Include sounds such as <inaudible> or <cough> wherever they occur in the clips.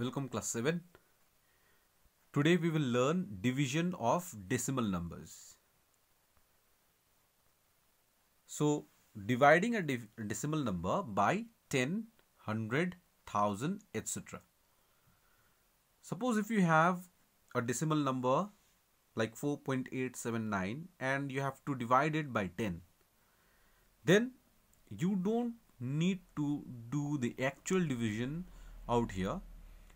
Welcome class 7. Today we will learn division of decimal numbers. So dividing a decimal number by 10, 100, 1000 etc. Suppose if you have a decimal number like 4.879 and you have to divide it by 10. Then you don't need to do the actual division out here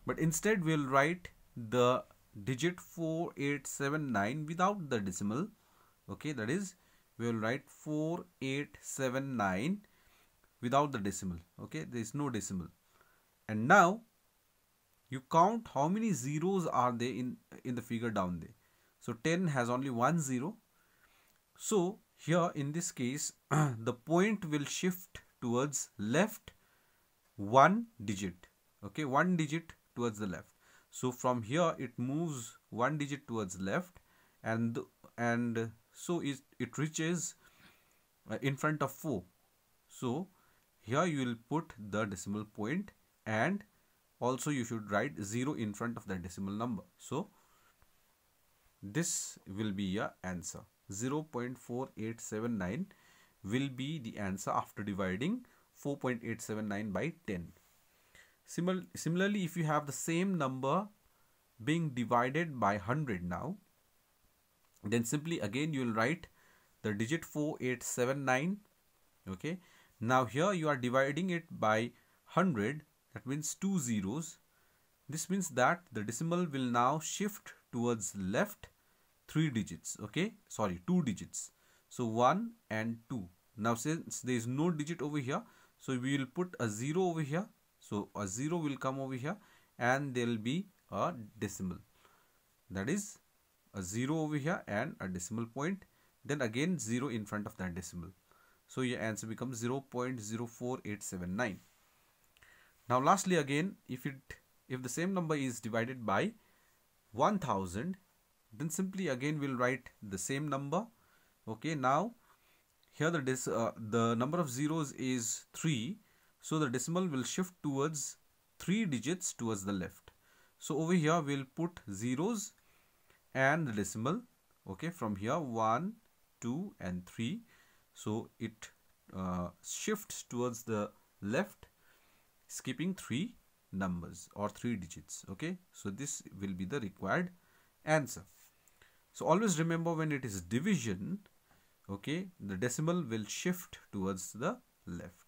but instead we'll write the digit 4879 without the decimal. Okay, that is we'll write 4879 without the decimal. Okay, there is no decimal. And now you count how many zeros are there in, in the figure down there. So 10 has only one zero. So here in this case, <clears throat> the point will shift towards left one digit. Okay, one digit towards the left so from here it moves one digit towards left and and so it, it reaches uh, in front of 4 so here you will put the decimal point and also you should write 0 in front of the decimal number so this will be your answer 0 0.4879 will be the answer after dividing 4.879 by 10 similarly, if you have the same number being divided by 100 now, then simply again you will write the digit 4879. Okay. Now here you are dividing it by 100. That means two zeros. This means that the decimal will now shift towards left three digits. Okay. Sorry, two digits. So 1 and 2. Now since there is no digit over here, so we will put a 0 over here so a 0 will come over here and there will be a decimal. That is a 0 over here and a decimal point. Then again 0 in front of that decimal. So your answer becomes 0 0.04879. Now lastly again if it if the same number is divided by 1000 then simply again we'll write the same number okay now here the uh, the number of zeros is 3 so the decimal will shift towards three digits towards the left. So over here we'll put zeros and the decimal. Okay, from here 1, 2 and 3. So it uh, shifts towards the left skipping 3 numbers or 3 digits. Okay, so this will be the required answer. So always remember when it is division, okay, the decimal will shift towards the left.